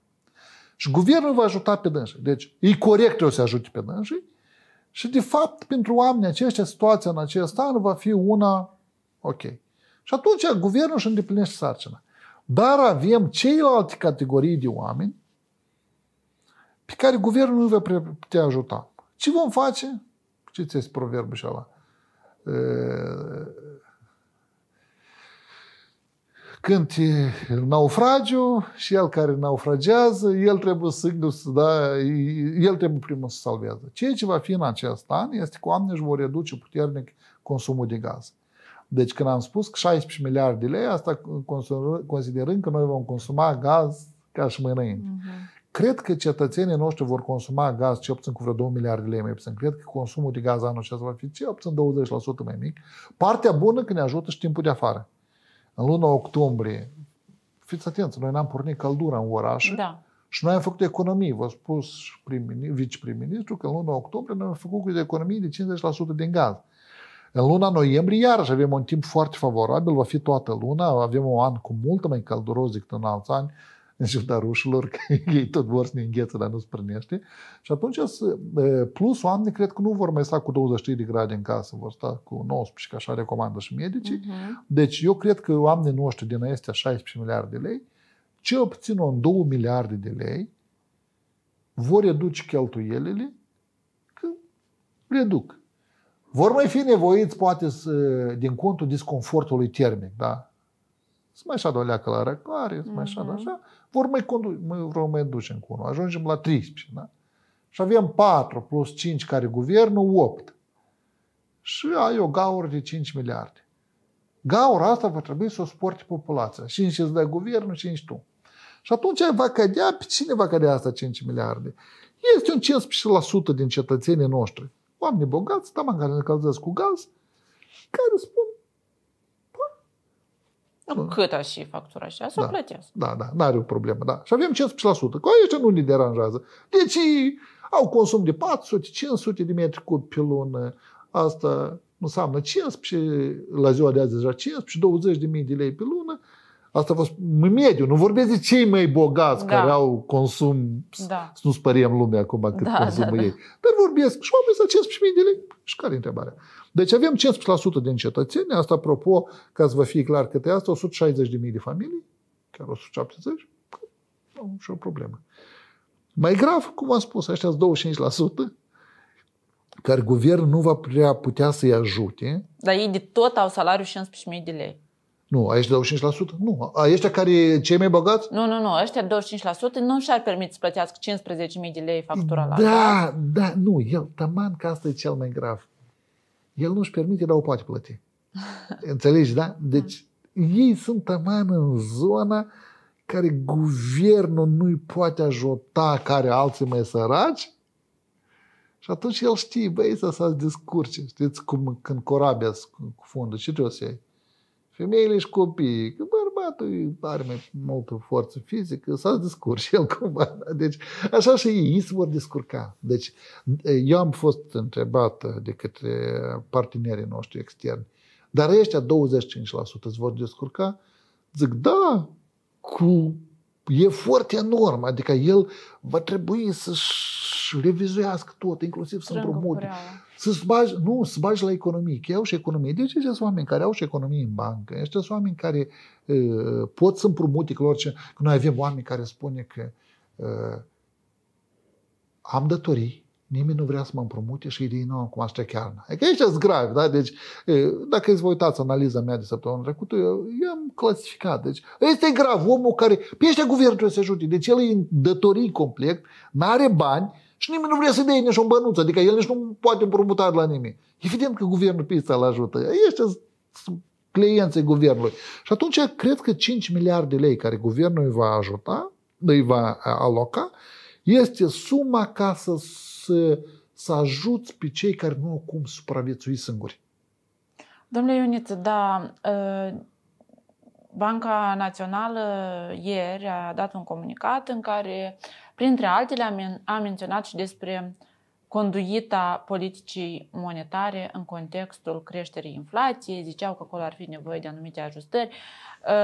Și guvernul va ajuta pe dânșii. Deci, e corect o să ajute pe dânșii. Și, de fapt, pentru oamenii aceștia, situația în acest an va fi una ok. Și atunci guvernul își îndeplinește sarcina. Dar avem ceilalte categorii de oameni pe care guvernul nu va putea ajuta. Ce vom face? ți este proverbul și ala. Când e naufragiu și el care naufragează, el trebuie să, da, el trebuie primul să salvează. Ceea ce va fi în acest an este că oamenii își vor reduce puternic consumul de gaz. Deci când am spus că 16 miliarde lei, asta considerând că noi vom consuma gaz ca și mai Uh-huh. Mm-hmm. Cred că cetățenii noștri vor consuma gaz cel puțin cu vreo 2 miliarde lei mai puțin. Cred că consumul de gaz anul acesta va fi cel puțin 20% mai mic. Partea bună că ne ajută și timpul de afară. În luna octombrie, fiți atenți, noi n-am pornit căldura în oraș. Da. Și noi am făcut economii. V-a spus prim, viceprim-ministru că în luna octombrie noi am făcut cu economii de 50% din gaz. În luna noiembrie, iarăși avem un timp foarte favorabil, va fi toată luna, avem un an cu mult mai călduros decât în alți ani, în ziua rușilor, că ei tot vor să ne înghețe, dar nu sprânește. Și atunci, plus oamenii cred că nu vor mai sta cu 23 de grade în casă, vor sta cu 19, ca așa recomandă și medicii. Uh-huh. Deci eu cred că oamenii noștri din astea 16 miliarde de lei, ce obțin un 2 miliarde de lei, vor reduce cheltuielile, că reduc. Vor mai fi nevoiți, poate, să, din contul disconfortului termic, da? Să mai așa leacă la răcoare, să mai așa, uh așa. Vor mai, condu- mai, vor mai duce în unul. Ajungem la 13, da? Și avem 4 plus 5 care guvernă, 8. Și ai o gaură de 5 miliarde. Gaura asta va trebui să o suporte populația. Și nici îți dai guvernul, și nici tu. Și atunci va cădea, pe cine va cădea asta 5 miliarde? Este un 15% din cetățenii noștri oameni bogați, taman care ne încălzesc cu gaz, care spun da. Cât aș și factura așa, să da, plătesc. Da, da, n-are o problemă, da. Și avem 15%, că aici nu ne deranjează. Deci au consum de 400-500 de metri cub pe lună. Asta înseamnă 15, la ziua de azi deja 15, 20 de mii de lei pe lună. Asta a fost mediu. Nu vorbesc de cei mai bogați da. care au consum, da. să nu spăriem lumea acum cât da, consumă da, da. ei. Dar vorbesc și oamenii sunt 15 de lei. Și care e întrebarea? Deci avem 15% din cetățeni, asta apropo, ca să vă fie clar câte asta, 160.000 de familii, chiar 170, nu o problemă. Mai grav, cum am spus, ăștia 25%, care guvernul nu va prea putea să-i ajute. Dar ei de tot au salariu 15.000 de lei. Nu, aici 25%? Nu. A ăștia care cei mai bogați? Nu, nu, nu. Ăștia 25% nu și-ar permite să plătească 15.000 de lei factura la Da, da, nu. El, taman că asta e cel mai grav. El nu-și permite, dar o poate plăti. Înțelegi, da? Deci ei sunt taman în zona care guvernul nu-i poate ajuta, care alții mai săraci, și atunci el știe, băi, să se descurce. Știți cum când corabia cu fundul, ce trebuie să iei? femeile și copiii, că bărbatul are mai multă forță fizică, s-a descurs el cumva. Da, deci, așa și ei, ei se vor descurca. Deci, eu am fost întrebat de către partenerii noștri externi, dar ăștia 25% îți vor descurca? Zic, da, cu e foarte enorm, adică el va trebui să-și revizuiască tot, inclusiv să împrumute. Să-ți bagi, nu, să bagi la economie, că au și economie. Deci ce sunt oameni care au și economie în bancă, ăștia sunt oameni care uh, pot să împrumute că orice. Că noi avem oameni care spune că uh, am datorii, nimeni nu vrea să mă împrumute și ei nu acum așa chiar. E că aici sunt grav, da? Deci, dacă îți vă uitați analiza mea de săptămâna trecută, eu, eu am clasificat. Deci, este grav omul care, pe ăștia guvernul trebuie să ajute. Deci el e în datorii complet, nu are bani, și nimeni nu vrea să dea nici un bănuț, adică el nici nu poate împrumuta la nimeni. Evident că guvernul pista îl ajută. Ăștia sunt clienții guvernului. Și atunci cred că 5 miliarde lei care guvernul îi va ajuta, îi va aloca, este suma ca să, să, să ajuți pe cei care nu au cum supraviețui singuri. Domnule Ioniță, da, ă, Banca Națională ieri a dat un comunicat în care uh, Printre altele, am, am menționat și despre conduita politicii monetare în contextul creșterii inflației, ziceau că acolo ar fi nevoie de anumite ajustări. Ă,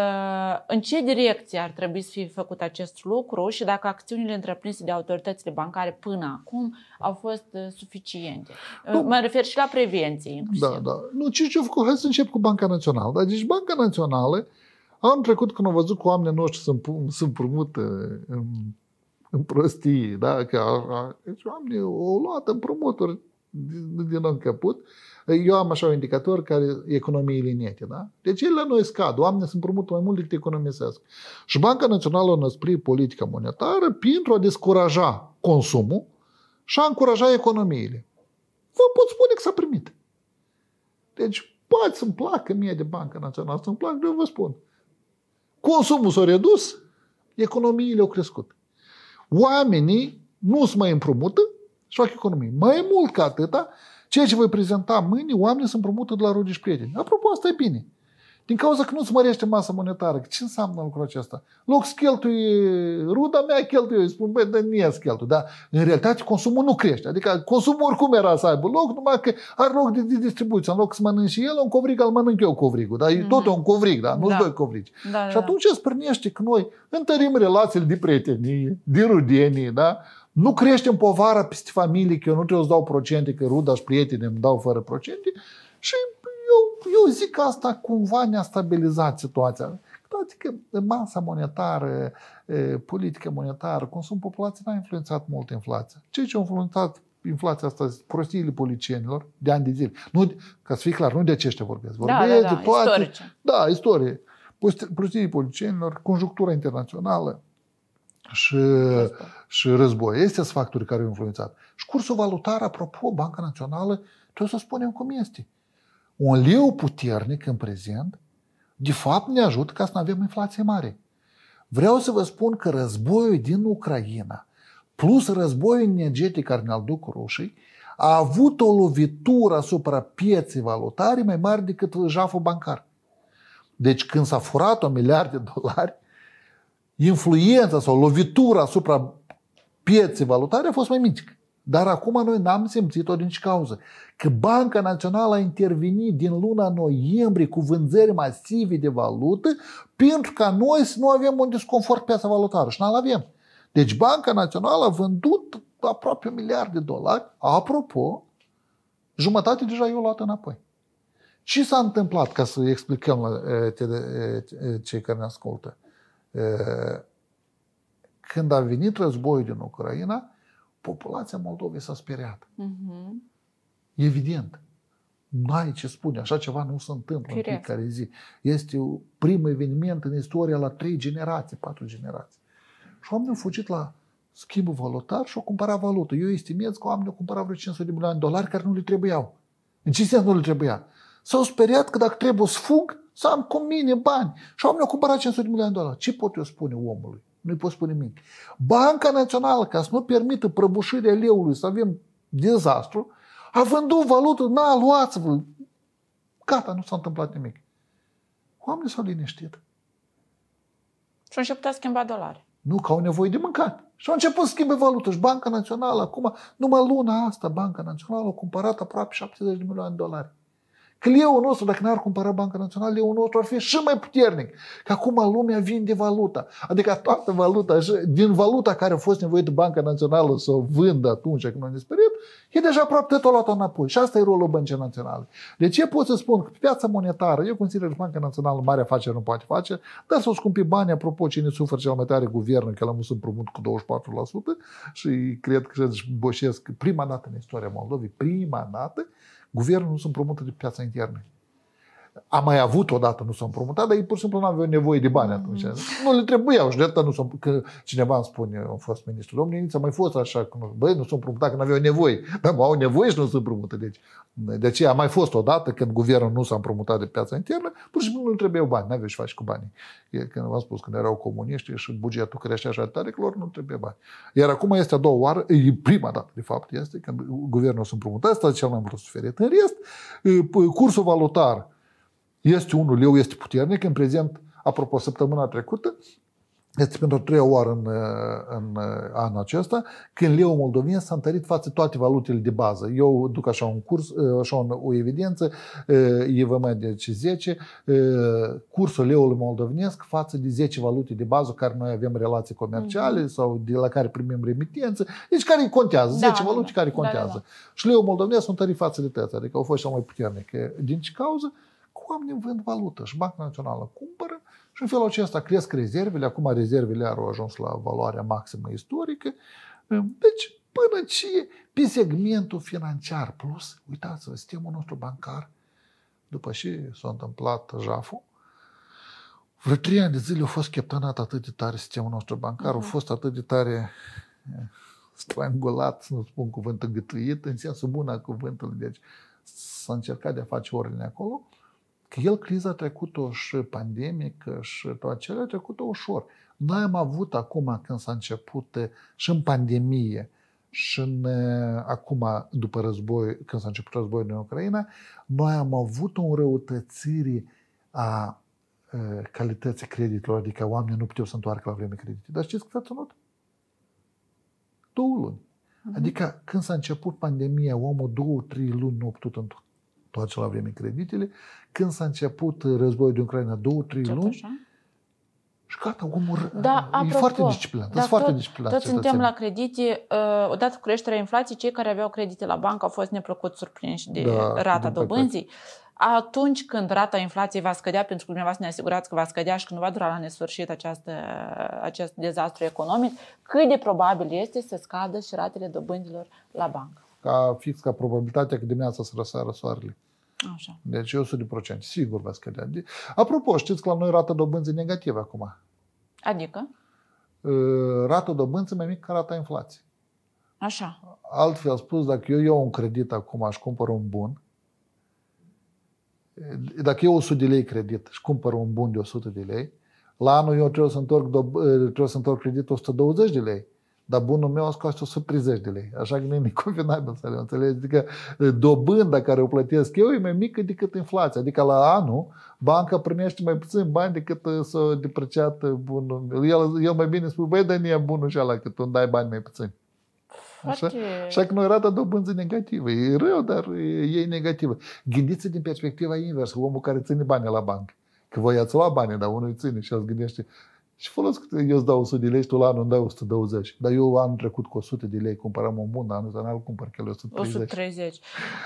în ce direcție ar trebui să fie făcut acest lucru și dacă acțiunile întreprinse de autoritățile bancare până acum au fost ă, suficiente? Ă, nu. Mă refer și la prevenție. Inclusiv. Da, da. Nu, ce ce făcut? Hai să încep cu Banca Națională. Da? Deci Banca Națională anul trecut când au văzut că oamenii noștri sunt, sunt împrumută în în prostii, da? Că, deci, oameni, o luat împrumuturi din, din încăput. Eu am așa un indicator care economiile liniete, da? Deci ele la noi scad, oamenii sunt împrumut mai mult decât economisesc. Și Banca Națională a năsprit politica monetară pentru a descuraja consumul și a încuraja economiile. Vă pot spune că s-a primit. Deci, poate să-mi placă mie de Banca Națională, să-mi placă, eu vă spun. Consumul s-a redus, economiile au crescut oamenii nu-ți mai împrumută și fac economie. Mai mult ca atâta, ceea ce voi prezenta mâine, oamenii se împrumută de la rude și prieteni. Apropo, asta e bine. Din cauza că nu se mărește masa monetară. Ce înseamnă lucrul acesta? Loc să cheltuie ruda mea, cheltuie. eu. Spun, băi, dar nu e cheltuie. Dar în realitate consumul nu crește. Adică consumul oricum era să aibă loc, numai că are loc de, de distribuție. În loc să mănânci el un covrig, îl mănânc eu covrigul. Dar mm-hmm. e mhm. tot un covrig, da? nu da. doi covrigi. Da, da, și da. atunci da. spărnește că noi întărim relațiile de prietenie, de rudenie, da? Nu creștem povara peste familie, că eu nu trebuie să dau procente, că ruda și prietenii îmi dau fără procente. Și eu, eu zic că asta cumva ne-a stabilizat situația. Toate că masa monetară, politică monetară, consum populației n-a influențat mult inflația. Ceea ce a influențat inflația asta, prostiile policienilor de ani de zile. Nu, ca să fie clar, nu de aceștia vorbesc. Vorbesc da, da, da, de da, toate. Istorice. Da, istorie. Prostiile policienilor, conjunctura internațională și, și război. Este sunt factori care au influențat. Și cursul valutar, apropo, Banca Națională, trebuie să spunem cum este un leu puternic în prezent, de fapt ne ajută ca să nu avem inflație mare. Vreau să vă spun că războiul din Ucraina, plus războiul energetic care ne-l duc rușii, a avut o lovitură asupra pieței valutare mai mare decât jaful bancar. Deci când s-a furat o miliard de dolari, influența sau lovitura asupra pieței valutare a fost mai mică. Dar acum noi n-am simțit-o din cauză. Că Banca Națională a intervenit din luna noiembrie cu vânzări masive de valută pentru ca noi să nu avem un disconfort piața valutară și n-l avem. Deci Banca Națională a vândut aproape un miliard de dolari. Apropo, jumătate deja eu luată înapoi. Ce s-a întâmplat, ca să explicăm la cei care ne ascultă? Când a venit războiul din Ucraina, populația Moldovei s-a speriat. Uh-huh. Evident. Nu ai ce spune, așa ceva nu se întâmplă Firesc. în fiecare zi. Este primul eveniment în istoria la trei generații, patru generații. Și oamenii au fugit la schimbul valutar și au cumpărat valută. Eu estimez că oamenii au cumpărat vreo 500 de milioane de dolari care nu le trebuiau. În ce sens nu le trebuia? S-au speriat că dacă trebuie să fug, să am cu mine bani. Și oamenii au cumpărat 500 de milioane de dolari. Ce pot eu spune omului? Nu-i poți spune nimic. Banca Națională, ca să nu permită prăbușirea leului să avem dezastru, a vândut valută, n-a luat vă Gata, nu s-a întâmplat nimic. Oamenii s-au liniștit. Și au început să schimba dolari. Nu, că au nevoie de mâncare. Și au început să schimbe valută. Și Banca Națională, acum, numai luna asta, Banca Națională a cumpărat aproape 70 de milioane de dolari leu nostru, dacă n-ar cumpăra Banca Națională, leu nostru ar fi și mai puternic. Că acum lumea vinde valuta. Adică toată valuta, din valuta care a fost nevoită Banca Națională să o vândă atunci când noi ne speriem, e deja aproape tot o luat înapoi. Și asta e rolul Băncii Naționale. De ce pot să spun că piața monetară, eu consider că Banca Națională mare afacere nu poate face, dar să o scumpi bani, apropo, cine suferă cel mai tare guvern, că l-am împrumut cu 24% și cred că își boșesc prima dată în istoria Moldovei, prima dată, Guvernul nu se împrumută de piața internă. Am mai avut odată, nu s-au împrumutat, dar ei pur și simplu nu aveau nevoie de bani atunci. Mm. Nu le trebuiau și de atât nu s-au... Că cineva îmi spune, a fost ministru, domnule, a mai fost așa, că nu, băi, nu s-au împrumutat, că nu aveau nevoie. Dar au nevoie și nu s-a împrumutat. Deci, de aceea a mai fost odată când guvernul nu s-a împrumutat de piața internă, pur și simplu nu trebuiau bani, nu aveau și faci cu banii. când v-am spus, când erau comuniști și bugetul creștea așa tare, că lor nu trebuie bani. Iar acum este a doua oară, e prima dată, de fapt, este când guvernul s-a împrumutat, asta cel mai mult suferit. În rest, cursul valutar, este unul, leu, este puternic. În prezent, apropo, săptămâna trecută, este pentru a treia oară în, în anul acesta, când leu moldovin s-a întărit față toate valutele de bază. Eu duc așa un curs, așa un, o evidență, EVM de 10, cursul leului moldovenesc față de 10 valute de bază care noi avem relații comerciale mm-hmm. sau de la care primim remitență, deci care contează, 10 da, da, valute da, care da, da, contează. Da, da, Și leul moldovenesc sunt întărit față de tăți, adică au fost cel mai puternic. Din ce cauză? oamenii vând valută și Banca Națională cumpără și în felul acesta cresc rezervele. Acum rezervele au ajuns la valoarea maximă istorică. Deci, până ce pe segmentul financiar plus, uitați-vă, sistemul nostru bancar, după ce s-a întâmplat jaful, vreo trei ani de zile a fost cheptănat atât de tare sistemul nostru bancar, uh-huh. a mhm. fost atât de tare eh, strangulat, să nu spun cuvântul gătuit, în sensul bun al cuvântului. Deci s-a încercat de a face ordine acolo. Că el, criza a trecut-o și pandemică și toate cele a trecut-o ușor. Noi am avut acum, când s-a început eh, și în pandemie, și în, eh, acum, după război, când s-a început războiul în Ucraina, noi am avut o răutățire a eh, calității creditelor, adică oamenii nu puteau să întoarcă la vreme credite. Dar știți cât a ținut? Două luni. Mhm. Adică când s-a început pandemia, omul două, trei luni nu a putut toate la vreme creditele. Când s-a început uh, războiul din Ucraina, două, trei luni, așa? Și gata, omul da, e apropo, foarte disciplinat. Da, foarte tot, disciplinat tot suntem la credite. Uh, odată cu creșterea inflației, cei care aveau credite la bancă au fost neplăcut surprinși de da, rata de dobânzii. Atunci când rata inflației va scădea, pentru că dumneavoastră ne asigurați că va scădea și că nu va dura la nesfârșit această, acest dezastru economic, cât de probabil este să scadă și ratele dobânzilor la bancă? ca fix ca probabilitatea că dimineața să răsară soarele. Așa. Deci 100%. Sigur va scădea. Apropo, știți că la noi rata dobânzii negativă acum. Adică? Ă, rata dobânzii mai mică ca rata inflației. Așa. Altfel spus, dacă eu iau un credit acum și cumpăr un bun, dacă eu 100 de lei credit și cumpăr un bun de 100 de lei, la anul eu trebuie să întorc, ă, trebuie să întorc creditul 120 de lei dar bunul meu îți costă 130 de lei. Așa că nu e nici convenabil să le înțelegi. Adică dobânda care o plătesc eu e mai mică decât inflația. Adică la anul banca primește mai puțin bani decât să o depreciat bunul. El, el mai bine spune, băi, dar nu e bunul și ala, că tu îmi dai bani mai puțin. Așa? Okay. Așa că noi rata dobânzii negativă. E rău, dar e, e negativă. Gândiți din perspectiva inversă, omul care ține bani la bancă. Că voi ați luat banii, dar unul îi ține și el gândește, și folos că eu îți dau 100 de lei tu la anul îmi dai 120. Dar eu anul trecut cu 100 de lei cumpăram un bun, dar anul ăsta nu cumpăr că 130. 130.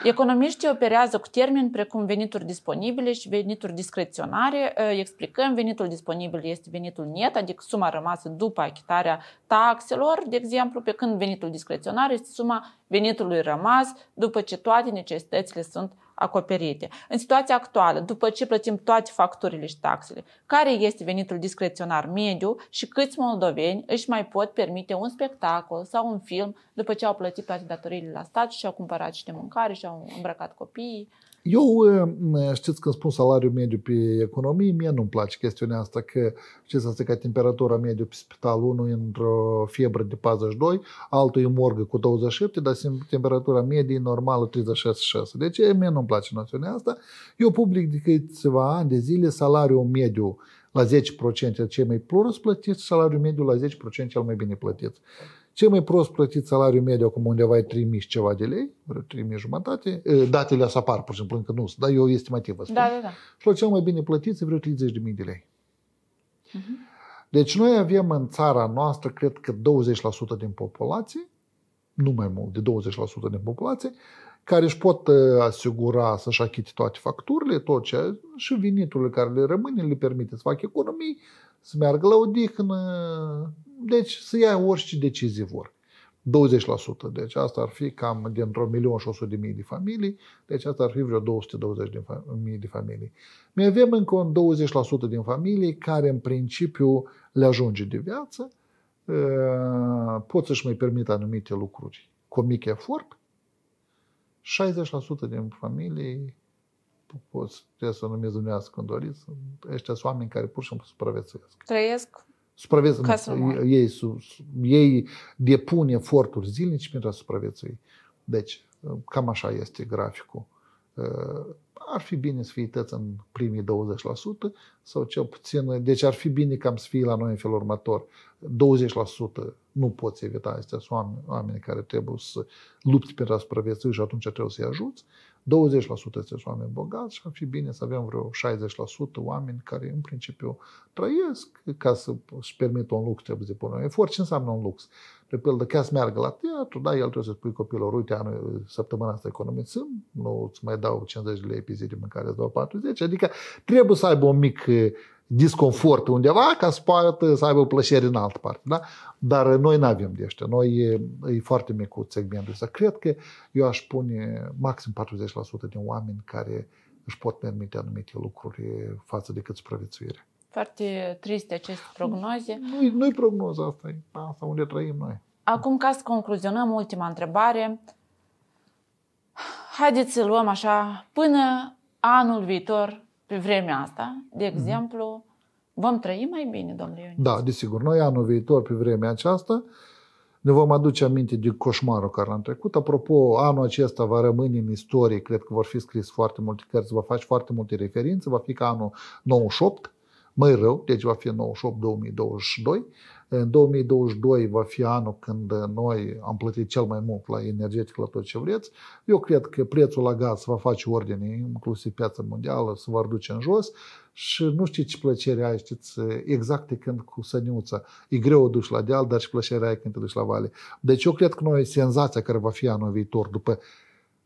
Economiștii operează cu termeni precum venituri disponibile și venituri discreționare. Ă, explicăm, venitul disponibil este venitul net, adică suma rămasă după achitarea taxelor, de exemplu, pe când venitul discreționar este suma venitului rămas după ce toate necesitățile sunt acoperite. În situația actuală, după ce plătim toate facturile și taxele, care este venitul discreționar mediu și câți moldoveni își mai pot permite un spectacol sau un film după ce au plătit toate datoriile la stat și au cumpărat și de mâncare și au îmbrăcat copiii? Eu, um, știți când spun salariul mediu pe economie, mie nu-mi place chestiunea asta că, știți, asta că temperatura mediu pe spital, unul e într-o fiebră de 42, altul e morgă cu 27, dar temperatura medie normală 36,6. Deci mie nu-mi place noțiunea asta. Eu public de câțiva ani de zile salariul mediu la 10% cel mai plurus plătit, salariul mediu la 10% cel mai bine plătit. Cel mai prost plătit salariu mediu acum undeva e 3.000 și ceva de lei, vreo 3.000 jumătate. Datele astea apar, pur și simplu, încă nu dar eu o estimativă spun. Da, da, da. Și la cel mai bine plătit e vreo 30.000 de lei. Uh-huh. Deci noi avem în țara noastră, cred că 20% din populație, nu mai mult, de 20% din populație, care își pot uh, asigura să-și achite toate facturile, tot ce, și veniturile care le rămân, le permite să facă economii, să meargă la odihnă, uh, deci să ia orice decizii vor. 20%. Deci asta ar fi cam dintr-o milion și 100 de mii de familii, deci asta ar fi vreo 220 de mii de familii. Mai avem încă un 20% din familii care în principiu le ajunge de viață, ă, pot să-și mai permită anumite lucruri cu mic efort. 60% din familii pot să numiți dumneavoastră când doriți, ăștia sunt oameni care pur și simplu supraviețuiesc. Trăiesc supraviețuim. Ei, su, ei depun eforturi zilnici pentru a supraviețui. Deci, cam așa este graficul. Uh, ar fi bine să fie tăți în primii 20% sau cel puțin, deci ar fi bine cam să fie la noi în felul următor. 20% nu poți evita, astea sunt oameni, oameni care trebuie să lupți pentru a supraviețui și atunci trebuie să-i ajuți. 20% sunt oameni bogați și ar fi bine să avem vreo 60% oameni care în principiu trăiesc ca să își permită un lux, trebuie să pună un efort. Ce înseamnă un lux? De pildă, ca să meargă la teatru, da, el trebuie să spui copilor, uite, anul, săptămâna asta economisim, nu îți mai dau 50 de lei pe zi de mâncare, îți dau 40, adică trebuie să aibă un mic disconfort undeva ca să poată să aibă plăcere în altă parte. Da? Dar noi nu avem de ăștia. Noi e, e foarte micut segmentul ăsta. Cred că eu aș pune maxim 40% din oameni care își pot permite anumite lucruri față de cât supraviețuire. Foarte triste aceste prognoze. Nu, nu-i prognoza asta, e asta unde trăim noi. Acum, ca să concluzionăm, ultima întrebare. Haideți să luăm așa, până anul viitor, pe vremea asta, de mhm. exemplu, vom trăi mai bine, domnule Ionis? Da, desigur. Noi anul viitor, pe vremea aceasta, ne vom aduce aminte de coșmarul care l-am trecut. Apropo, anul acesta va rămâne în istorie, cred că vor fi scris foarte multe cărți, va face foarte multe referințe, va fi ca anul 98, mai rău, deci va fi 98-2022. În 2022 va fi anul când noi am plătit cel mai mult la energetic, la tot ce vreți. Eu cred că prețul la gaz va face ordine, inclusiv piața mondială, se va reduce în jos și nu știi ce plăcere ai, știți, exact e când cu săniuța. E greu o duci la deal, dar și plăcerea ai când te duci la vale. Deci eu cred că noi senzația care va fi anul viitor, după,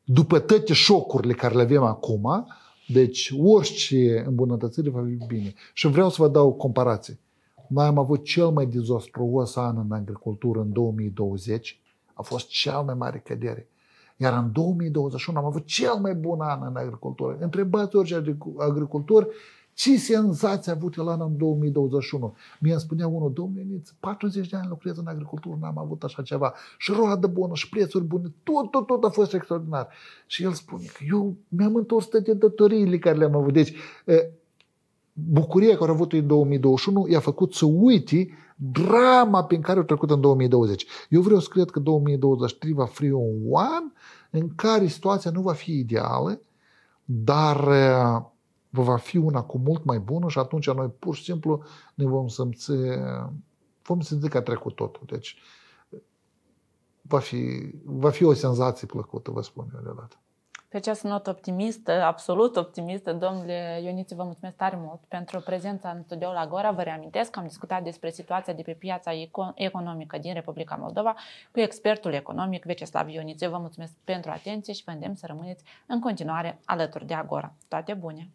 după toate șocurile care le avem acum, deci orice îmbunătățire va fi bine. Și vreau să vă dau comparație. Noi am avut cel mai dezastruos an în agricultură în 2020. A fost cel mai mare cădere. Iar în 2021 am avut cel mai bun an în agricultură. Întrebați orice agricultor ce senzație a avut el anul în 2021. Mie îmi spunea unul, domnule 40 de ani lucrez în agricultură, n-am avut așa ceva. Și roadă bună, și prețuri bune, tot, tot, tot a fost extraordinar. Și el spune că eu mi-am întors toate datoriile care le-am avut. Deci, bucuria care a avut-o în 2021 i-a făcut să uite drama prin care a trecut în 2020. Eu vreau să cred că 2023 va fi un an în care situația nu va fi ideală, dar eh, va fi una cu mult mai bună și atunci noi pur și simplu ne vom simți, eh, vom simți că a trecut totul. Deci va fi, va fi o senzație plăcută, vă spun eu deodată. Pe această notă optimistă, absolut optimistă, domnule Ioniță, vă mulțumesc tare mult pentru prezența în studioul Agora. Vă reamintesc că am discutat despre situația de pe piața economică din Republica Moldova cu expertul economic Veceslav Ioniță. Vă mulțumesc pentru atenție și vă îndemn să rămâneți în continuare alături de Agora. Toate bune!